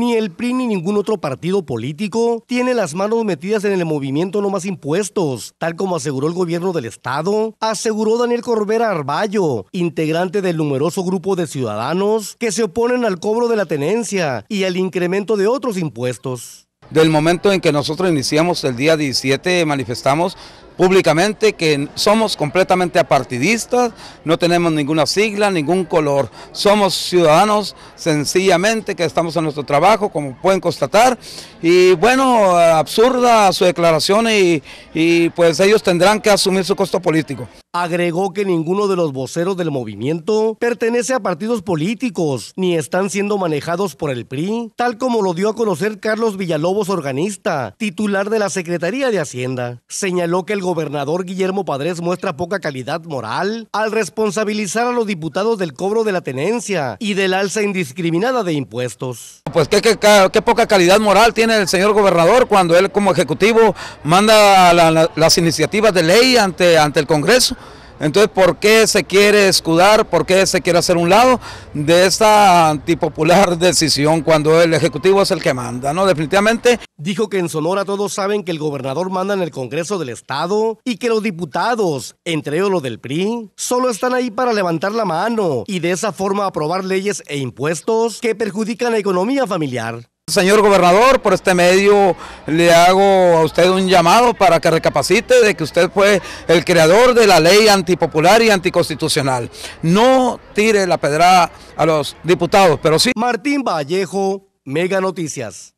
Ni el PRI ni ningún otro partido político tiene las manos metidas en el movimiento No Más Impuestos, tal como aseguró el gobierno del Estado, aseguró Daniel Corbera Arballo, integrante del numeroso grupo de ciudadanos que se oponen al cobro de la tenencia y al incremento de otros impuestos. Del momento en que nosotros iniciamos el día 17, manifestamos públicamente que somos completamente apartidistas, no tenemos ninguna sigla, ningún color. Somos ciudadanos sencillamente que estamos en nuestro trabajo, como pueden constatar. Y bueno, absurda su declaración y, y pues ellos tendrán que asumir su costo político. Agregó que ninguno de los voceros del movimiento pertenece a partidos políticos ni están siendo manejados por el PRI, tal como lo dio a conocer Carlos Villalobos, organista, titular de la Secretaría de Hacienda. Señaló que el gobernador Guillermo Padres muestra poca calidad moral al responsabilizar a los diputados del cobro de la tenencia y del alza indiscriminada de impuestos. Pues qué, poca calidad moral tiene el señor gobernador cuando él como ejecutivo manda las iniciativas de ley ante, ante el Congreso. Entonces, ¿por qué se quiere escudar, por qué se quiere hacer un lado de esta antipopular decisión cuando el Ejecutivo es el que manda? ¿no? Definitivamente. Dijo que en Sonora todos saben que el gobernador manda en el Congreso del Estado y que los diputados, entre ellos los del PRI, solo están ahí para levantar la mano y de esa forma aprobar leyes e impuestos que perjudican la economía familiar. Señor gobernador, por este medio le hago a usted un llamado para que recapacite de que usted fue el creador de la ley antipopular y anticonstitucional. No tire la pedrada a los diputados, pero sí. Martín Vallejo, Mega Noticias.